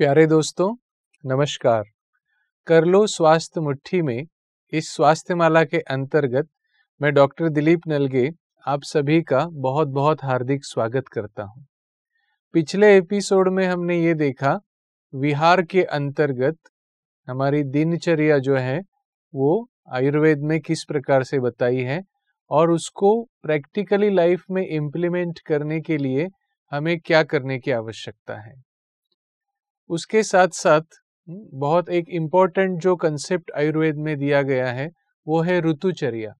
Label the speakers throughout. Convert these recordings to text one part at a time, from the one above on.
Speaker 1: प्यारे दोस्तों नमस्कार कर लो स्वास्थ्य मुट्ठी में इस स्वास्थ्य माला के अंतर्गत मैं डॉक्टर दिलीप नलगे आप सभी का बहुत बहुत हार्दिक स्वागत करता हूं। पिछले एपिसोड में हमने ये देखा विहार के अंतर्गत हमारी दिनचर्या जो है वो आयुर्वेद में किस प्रकार से बताई है और उसको प्रैक्टिकली लाइफ में इम्प्लीमेंट करने के लिए हमें क्या करने की आवश्यकता है उसके साथ साथ बहुत एक इम्पॉर्टेंट जो कंसेप्ट आयुर्वेद में दिया गया है वो है ऋतुचर्या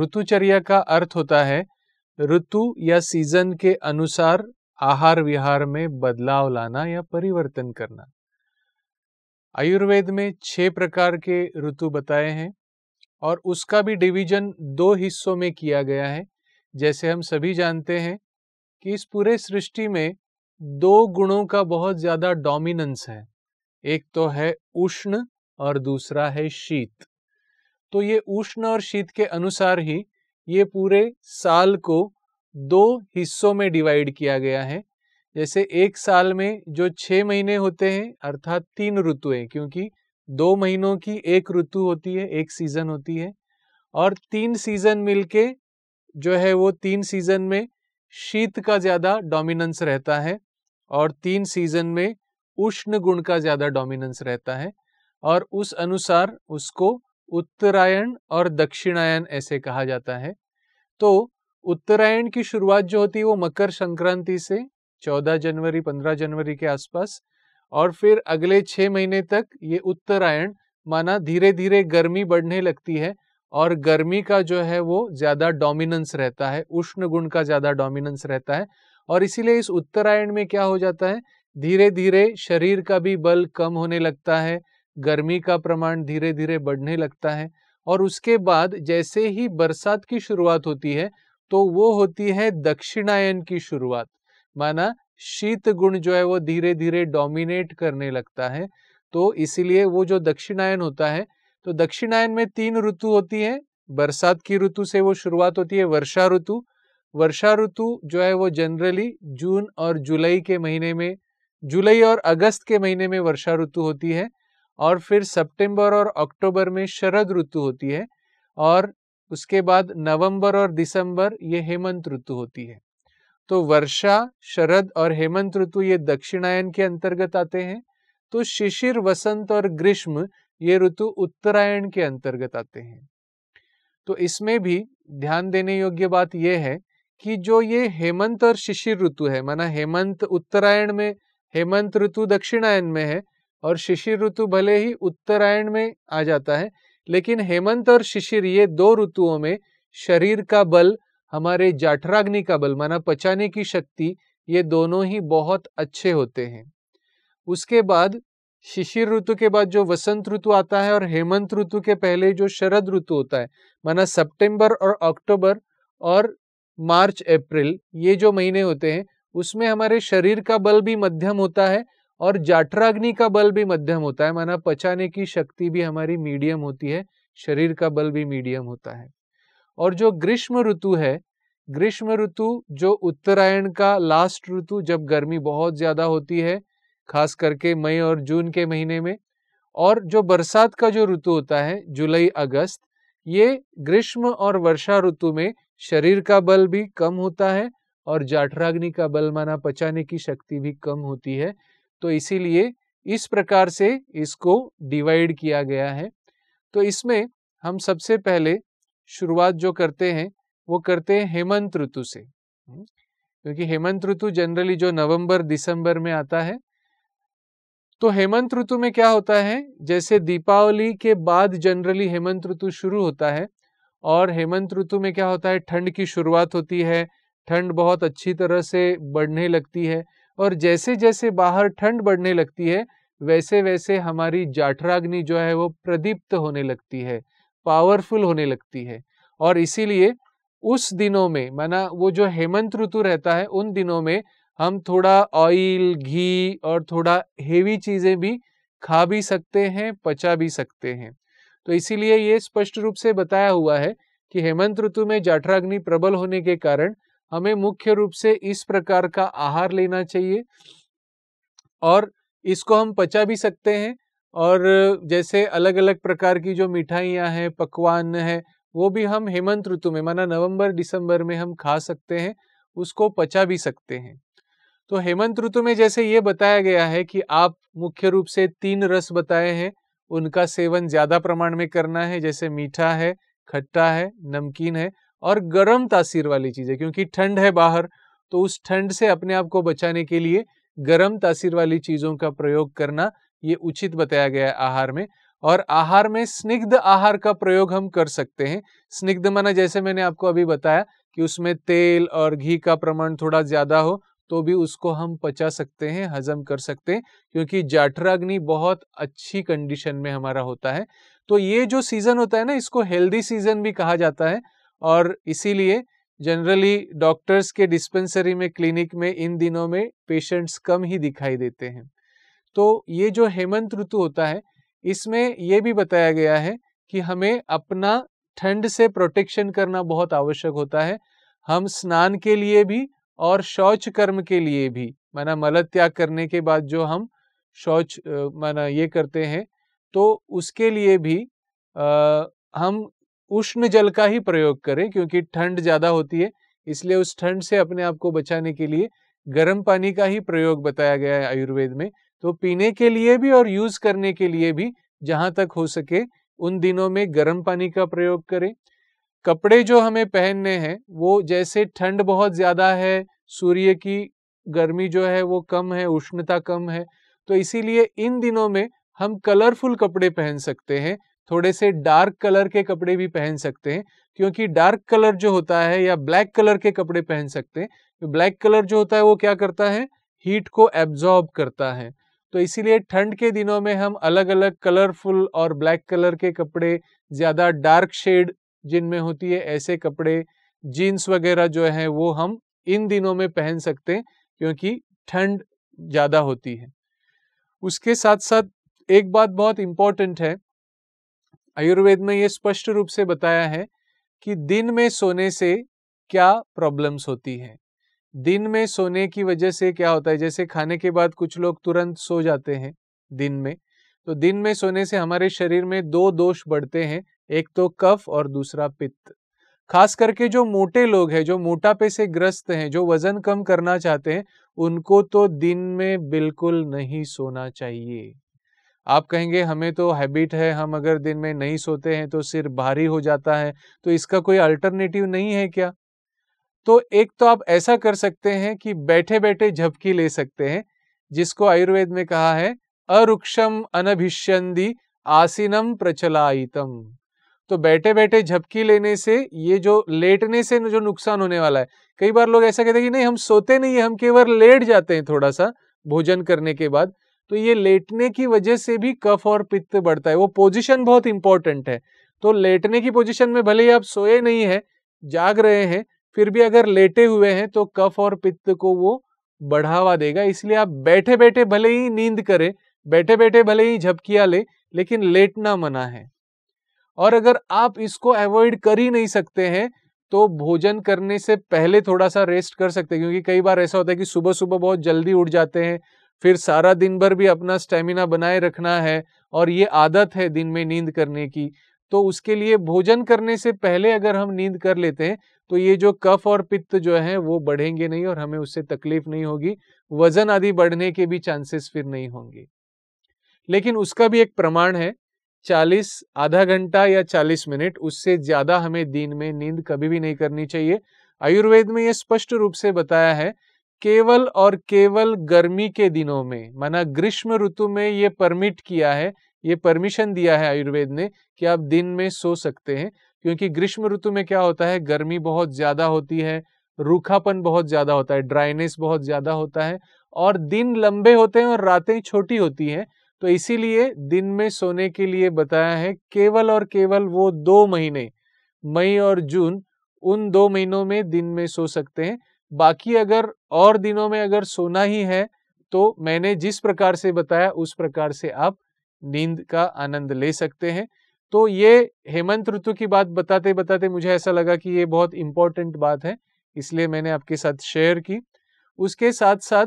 Speaker 1: ऋतुचर्या का अर्थ होता है ऋतु या सीजन के अनुसार आहार विहार में बदलाव लाना या परिवर्तन करना आयुर्वेद में छह प्रकार के ऋतु बताए हैं और उसका भी डिवीजन दो हिस्सों में किया गया है जैसे हम सभी जानते हैं कि इस पूरे सृष्टि में दो गुणों का बहुत ज़्यादा डोमिनेंस है एक तो है उष्ण और दूसरा है शीत तो ये उष्ण और शीत के अनुसार ही ये पूरे साल को दो हिस्सों में डिवाइड किया गया है जैसे एक साल में जो छह महीने होते हैं अर्थात तीन ऋतुएं क्योंकि दो महीनों की एक ऋतु होती है एक सीज़न होती है और तीन सीज़न मिलके जो है वो तीन सीज़न में शीत का ज़्यादा डोमिनेंस रहता है और तीन सीजन में उष्ण गुण का ज़्यादा डोमिनेंस रहता है और उस अनुसार उसको उत्तरायण और दक्षिणायन ऐसे कहा जाता है तो उत्तरायण की शुरुआत जो होती है वो मकर संक्रांति से 14 जनवरी 15 जनवरी के आसपास और फिर अगले छह महीने तक ये उत्तरायण माना धीरे धीरे गर्मी बढ़ने लगती है और गर्मी का जो है वो ज़्यादा डोमिनेंस रहता है उष्ण गुण का ज़्यादा डोमिनेंस रहता है और इसीलिए इस उत्तरायण में क्या हो जाता है धीरे धीरे शरीर का भी बल कम होने लगता है गर्मी का प्रमाण धीरे धीरे बढ़ने लगता है और उसके बाद जैसे ही बरसात की शुरुआत होती है तो वो होती है दक्षिणायन की शुरुआत माना शीत गुण जो है वो धीरे धीरे डोमिनेट करने लगता है तो इसीलिए वो जो दक्षिणायन होता है तो दक्षिणायन में तीन ऋतु होती है बरसात की ऋतु से वो शुरुआत होती है वर्षा ऋतु वर्षा ऋतु जो है वो जनरली जून और जुलाई के महीने में जुलाई और अगस्त के महीने में वर्षा ऋतु होती है और फिर सितंबर और अक्टूबर में शरद ऋतु होती है और उसके बाद नवंबर और दिसंबर ये हेमंत ऋतु होती है तो वर्षा शरद और हेमंत ऋतु ये दक्षिणायन के अंतर्गत आते हैं तो शिशिर वसंत और ग्रीष्म ये ऋतु उत्तरायण के अंतर्गत आते हैं तो इसमें भी ध्यान देने योग्य बात यह है कि जो ये हेमंत और शिशिर ऋतु है माना हेमंत उत्तरायण में हेमंत ऋतु दक्षिणायन में है और शिशिर ऋतु भले ही उत्तरायण में आ जाता है लेकिन हेमंत और शिशिर ये दो ऋतुओं में शरीर का बल हमारे जाठराग्नि का बल माना पचाने की शक्ति ये दोनों ही बहुत अच्छे होते हैं उसके बाद शिशिर ऋतु के बाद जो वसंत ऋतु आता है और हेमंत ऋतु के पहले जो शरद ऋतु होता है माना सितंबर और अक्टूबर और मार्च अप्रैल ये जो महीने होते हैं उसमें हमारे शरीर का बल भी मध्यम होता है और जाठराग्नि का बल भी मध्यम होता है माना पचाने की शक्ति भी हमारी मीडियम होती है शरीर का बल भी मीडियम होता है और जो ग्रीष्म ऋतु है ग्रीष्म ऋतु जो उत्तरायण का लास्ट ऋतु जब गर्मी बहुत ज़्यादा होती है खास करके मई और जून के महीने में और जो बरसात का जो ऋतु होता है जुलाई अगस्त ये ग्रीष्म और वर्षा ऋतु में शरीर का बल भी कम होता है और जाठराग्नि का बल माना पचाने की शक्ति भी कम होती है तो इसीलिए इस प्रकार से इसको डिवाइड किया गया है तो इसमें हम सबसे पहले शुरुआत जो करते हैं वो करते हैं हेमंत ऋतु से हम्म, क्योंकि हेमंत ऋतु जनरली जो नवंबर दिसंबर में आता है तो हेमंत ऋतु में क्या होता है जैसे दीपावली के बाद जनरली हेमंत ऋतु शुरू होता है और हेमंत ऋतु में क्या होता है ठंड की शुरुआत होती है ठंड बहुत अच्छी तरह से बढ़ने लगती है और जैसे जैसे बाहर ठंड बढ़ने लगती है वैसे वैसे हमारी जाठराग्नि जो है वो प्रदीप्त होने लगती है पावरफुल होने लगती है और इसीलिए उस दिनों में माना वो जो हेमंत ऋतु रहता है उन दिनों में हम थोड़ा ऑयल घी और थोड़ा हेवी चीज़ें भी खा भी सकते हैं पचा भी सकते हैं तो इसीलिए ये स्पष्ट रूप से बताया हुआ है कि हेमंत ऋतु में जाठराग्नि प्रबल होने के कारण हमें मुख्य रूप से इस प्रकार का आहार लेना चाहिए और इसको हम पचा भी सकते हैं और जैसे अलग अलग प्रकार की जो मिठाइयाँ हैं पकवान है वो भी हम हेमंत ऋतु में माना नवंबर दिसंबर में हम खा सकते हैं उसको पचा भी सकते हैं तो हेमंत ऋतु में जैसे ये बताया गया है कि आप मुख्य रूप से तीन रस बताए हैं उनका सेवन ज़्यादा प्रमाण में करना है जैसे मीठा है खट्टा है नमकीन है और गर्म तासीर वाली चीज़ें क्योंकि ठंड है बाहर तो उस ठंड से अपने आप को बचाने के लिए गर्म तासीर वाली चीज़ों का प्रयोग करना ये उचित बताया गया है आहार में और आहार में स्निग्ध आहार का प्रयोग हम कर सकते हैं स्निग्ध माना जैसे मैंने आपको अभी बताया कि उसमें तेल और घी का प्रमाण थोड़ा ज़्यादा हो तो भी उसको हम पचा सकते हैं हजम कर सकते हैं क्योंकि जाठराग्नि बहुत अच्छी कंडीशन में हमारा होता है तो ये जो सीज़न होता है ना इसको हेल्दी सीज़न भी कहा जाता है और इसीलिए जनरली डॉक्टर्स के डिस्पेंसरी में क्लिनिक में इन दिनों में पेशेंट्स कम ही दिखाई देते हैं तो ये जो हेमंत ऋतु होता है इसमें ये भी बताया गया है कि हमें अपना ठंड से प्रोटेक्शन करना बहुत आवश्यक होता है हम स्नान के लिए भी और शौच कर्म के लिए भी माना मल त्याग करने के बाद जो हम शौच माना ये करते हैं तो उसके लिए भी आ, हम उष्ण जल का ही प्रयोग करें क्योंकि ठंड ज़्यादा होती है इसलिए उस ठंड से अपने आप को बचाने के लिए गर्म पानी का ही प्रयोग बताया गया है आयुर्वेद में तो पीने के लिए भी और यूज़ करने के लिए भी जहाँ तक हो सके उन दिनों में गर्म पानी का प्रयोग करें कपड़े जो हमें पहनने हैं वो जैसे ठंड बहुत ज़्यादा है सूर्य की गर्मी जो है वो कम है उष्णता कम है तो इसीलिए इन दिनों में हम कलरफुल कपड़े पहन सकते हैं थोड़े से डार्क कलर के कपड़े भी पहन सकते हैं क्योंकि डार्क कलर जो होता है या ब्लैक कलर के कपड़े पहन सकते हैं तो ब्लैक कलर जो होता है वो क्या करता है हीट को एब्जॉर्ब करता है तो इसीलिए ठंड के दिनों में हम अलग अलग कलरफुल और ब्लैक कलर के कपड़े ज़्यादा डार्क शेड जिनमें होती है ऐसे कपड़े जीन्स वगैरह जो है वो हम इन दिनों में पहन सकते हैं क्योंकि ठंड ज़्यादा होती है उसके साथ साथ एक बात बहुत इम्पॉर्टेंट है आयुर्वेद में ये स्पष्ट रूप से बताया है कि दिन में सोने से क्या प्रॉब्लम्स होती है दिन में सोने की वजह से क्या होता है जैसे खाने के बाद कुछ लोग तुरंत सो जाते हैं दिन में तो दिन में सोने से हमारे शरीर में दो दोष बढ़ते हैं एक तो कफ और दूसरा पित्त खास करके जो मोटे लोग हैं जो मोटापे से ग्रस्त हैं जो वजन कम करना चाहते हैं उनको तो दिन में बिल्कुल नहीं सोना चाहिए आप कहेंगे हमें तो हैबिट है हम अगर दिन में नहीं सोते हैं तो सिर भारी हो जाता है तो इसका कोई अल्टरनेटिव नहीं है क्या तो एक तो आप ऐसा कर सकते हैं कि बैठे बैठे झपकी ले सकते हैं जिसको आयुर्वेद में कहा है अरुक्षम अनभिष्यंदी आसीनम प्रचलायितम तो बैठे बैठे झपकी लेने से ये जो लेटने से जो नुकसान होने वाला है कई बार लोग ऐसा कहते हैं कि नहीं हम सोते नहीं है हम केवल लेट जाते हैं थोड़ा सा भोजन करने के बाद तो ये लेटने की वजह से भी कफ और पित्त बढ़ता है वो पोजिशन बहुत इंपॉर्टेंट है तो लेटने की पोजिशन में भले ही आप सोए नहीं है जाग रहे हैं फिर भी अगर लेटे हुए हैं तो कफ और पित्त को वो बढ़ावा देगा इसलिए आप बैठे बैठे भले ही नींद करें बैठे बैठे भले ही झपकिया ले, लेकिन लेटना मना है और अगर आप इसको अवॉइड कर ही नहीं सकते हैं तो भोजन करने से पहले थोड़ा सा रेस्ट कर सकते हैं क्योंकि कई बार ऐसा होता है कि सुबह सुबह बहुत जल्दी उठ जाते हैं फिर सारा दिन भर भी अपना स्टेमिना बनाए रखना है और ये आदत है दिन में नींद करने की तो उसके लिए भोजन करने से पहले अगर हम नींद कर लेते हैं तो ये जो कफ और पित्त जो है वो बढ़ेंगे नहीं और हमें उससे तकलीफ नहीं होगी वजन आदि बढ़ने के भी चांसेस फिर नहीं होंगे लेकिन उसका भी एक प्रमाण है 40 आधा घंटा या 40 मिनट उससे ज़्यादा हमें दिन में नींद कभी भी नहीं करनी चाहिए आयुर्वेद में यह स्पष्ट रूप से बताया है केवल और केवल गर्मी के दिनों में माना ग्रीष्म ऋतु में ये परमिट किया है ये परमिशन दिया है आयुर्वेद ने कि आप दिन में सो सकते हैं क्योंकि ग्रीष्म ऋतु में क्या होता है गर्मी बहुत ज़्यादा होती है रूखापन बहुत ज़्यादा होता है ड्राइनेस बहुत ज़्यादा होता है और दिन लंबे होते हैं और रातें छोटी होती हैं तो इसीलिए दिन में सोने के लिए बताया है केवल और केवल वो दो महीने मई और जून उन दो महीनों में दिन में सो सकते हैं बाकी अगर और दिनों में अगर सोना ही है तो मैंने जिस प्रकार से बताया उस प्रकार से आप नींद का आनंद ले सकते हैं तो ये हेमंत ऋतु की बात बताते बताते मुझे ऐसा लगा कि ये बहुत इंपॉर्टेंट बात है इसलिए मैंने आपके साथ शेयर की उसके साथ साथ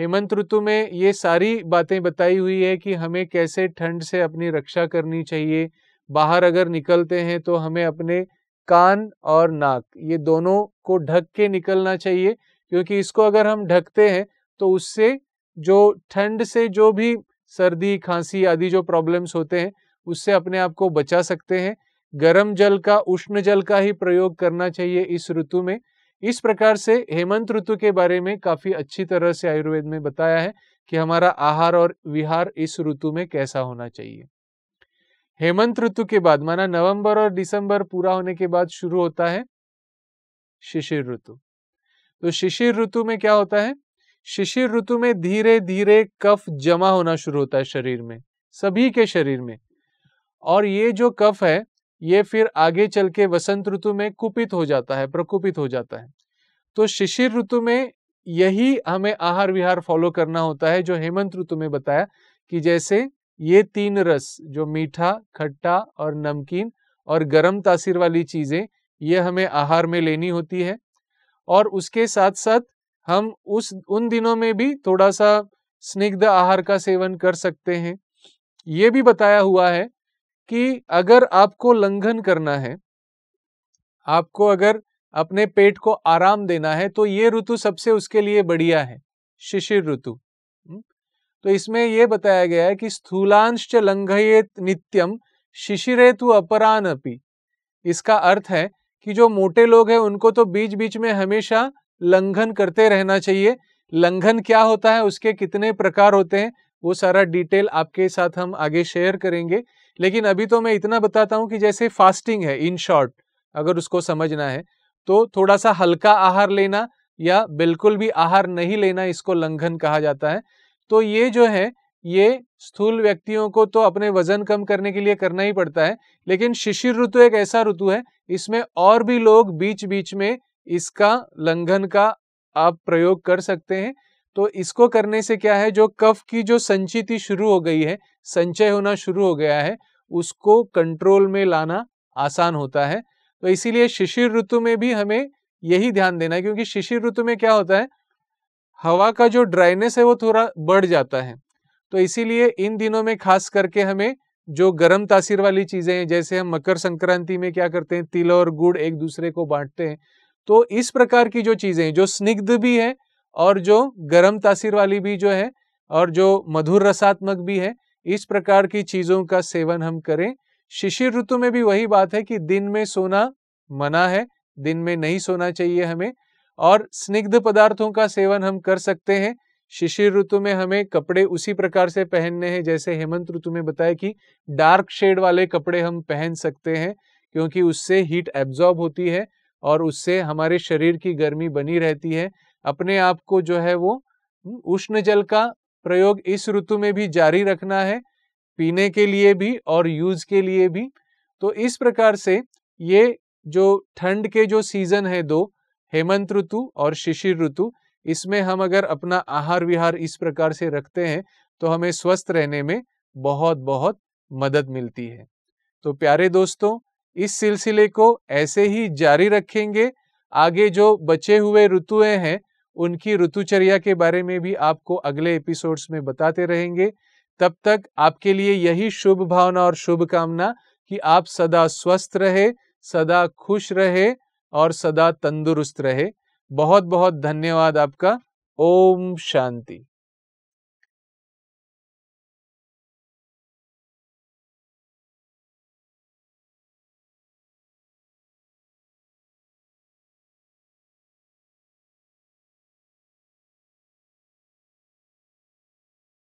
Speaker 1: हेमंत ऋतु में ये सारी बातें बताई हुई है कि हमें कैसे ठंड से अपनी रक्षा करनी चाहिए बाहर अगर निकलते हैं तो हमें अपने कान और नाक ये दोनों को ढक के निकलना चाहिए क्योंकि इसको अगर हम ढकते हैं तो उससे जो ठंड से जो भी सर्दी खांसी आदि जो प्रॉब्लम्स होते हैं उससे अपने आप को बचा सकते हैं गर्म जल का उष्ण जल का ही प्रयोग करना चाहिए इस ऋतु में इस प्रकार से हेमंत ऋतु के बारे में काफी अच्छी तरह से आयुर्वेद में बताया है कि हमारा आहार और विहार इस ऋतु में कैसा होना चाहिए हेमंत ऋतु के बाद माना नवंबर और दिसंबर पूरा होने के बाद शुरू होता है शिशिर ऋतु तो शिशिर ऋतु में क्या होता है शिशिर ऋतु में धीरे धीरे कफ जमा होना शुरू होता है शरीर में सभी के शरीर में और ये जो कफ है ये फिर आगे चल के वसंत ऋतु में कुपित हो जाता है प्रकुपित हो जाता है तो शिशिर ऋतु में यही हमें आहार विहार फॉलो करना होता है जो हेमंत ऋतु में बताया कि जैसे ये तीन रस जो मीठा खट्टा और नमकीन और गर्म तासीर वाली चीज़ें ये हमें आहार में लेनी होती है और उसके साथ साथ हम उस उन दिनों में भी थोड़ा सा स्निग्ध आहार का सेवन कर सकते हैं ये भी बताया हुआ है कि अगर आपको लंघन करना है आपको अगर अपने पेट को आराम देना है तो ये ऋतु सबसे उसके लिए बढ़िया है शिशिर ऋतु तो इसमें यह बताया गया है कि स्थूलांश लंघयेत नित्यम शिशिरेतु अपरान अपी इसका अर्थ है कि जो मोटे लोग हैं उनको तो बीच बीच में हमेशा लंघन करते रहना चाहिए लंघन क्या होता है उसके कितने प्रकार होते हैं वो सारा डिटेल आपके साथ हम आगे शेयर करेंगे लेकिन अभी तो मैं इतना बताता हूँ कि जैसे फास्टिंग है इन शॉर्ट अगर उसको समझना है तो थोड़ा सा हल्का आहार लेना या बिल्कुल भी आहार नहीं लेना इसको लंघन कहा जाता है तो ये जो है ये स्थूल व्यक्तियों को तो अपने वजन कम करने के लिए करना ही पड़ता है लेकिन शिशिर ऋतु एक ऐसा ऋतु है इसमें और भी लोग बीच बीच में इसका लंघन का आप प्रयोग कर सकते हैं तो इसको करने से क्या है जो कफ की जो संचिति शुरू हो गई है संचय होना शुरू हो गया है उसको कंट्रोल में लाना आसान होता है तो इसीलिए शिशिर ऋतु में भी हमें यही ध्यान देना है क्योंकि शिशिर ऋतु में क्या होता है हवा का जो ड्राइनेस है वो थोड़ा बढ़ जाता है तो इसीलिए इन दिनों में खास करके हमें जो गर्म तासीर वाली चीज़ें हैं जैसे हम मकर संक्रांति में क्या करते हैं तिल और गुड़ एक दूसरे को बांटते हैं तो इस प्रकार की जो चीज़ें हैं जो स्निग्ध भी है और जो गर्म तासीर वाली भी जो है और जो मधुर रसात्मक भी है इस प्रकार की चीज़ों का सेवन हम करें शिशिर ऋतु में भी वही बात है कि दिन में सोना मना है दिन में नहीं सोना चाहिए हमें और स्निग्ध पदार्थों का सेवन हम कर सकते हैं शिशिर ऋतु में हमें कपड़े उसी प्रकार से पहनने हैं जैसे हेमंत ऋतु में बताया कि डार्क शेड वाले कपड़े हम पहन सकते हैं क्योंकि उससे हीट एब्जॉर्ब होती है और उससे हमारे शरीर की गर्मी बनी रहती है अपने आप को जो है वो उष्ण जल का प्रयोग इस ऋतु में भी जारी रखना है पीने के लिए भी और यूज के लिए भी तो इस प्रकार से ये जो ठंड के जो सीजन है दो हेमंत ऋतु और शिशिर ऋतु इसमें हम अगर अपना आहार विहार इस प्रकार से रखते हैं तो हमें स्वस्थ रहने में बहुत बहुत मदद मिलती है तो प्यारे दोस्तों इस सिलसिले को ऐसे ही जारी रखेंगे आगे जो बचे हुए ऋतुएं हैं उनकी ऋतुचर्या के बारे में भी आपको अगले एपिसोड्स में बताते रहेंगे तब तक आपके लिए यही शुभ भावना और शुभकामना कि आप सदा स्वस्थ रहे सदा खुश रहे और सदा तंदुरुस्त रहे बहुत बहुत धन्यवाद आपका ओम शांति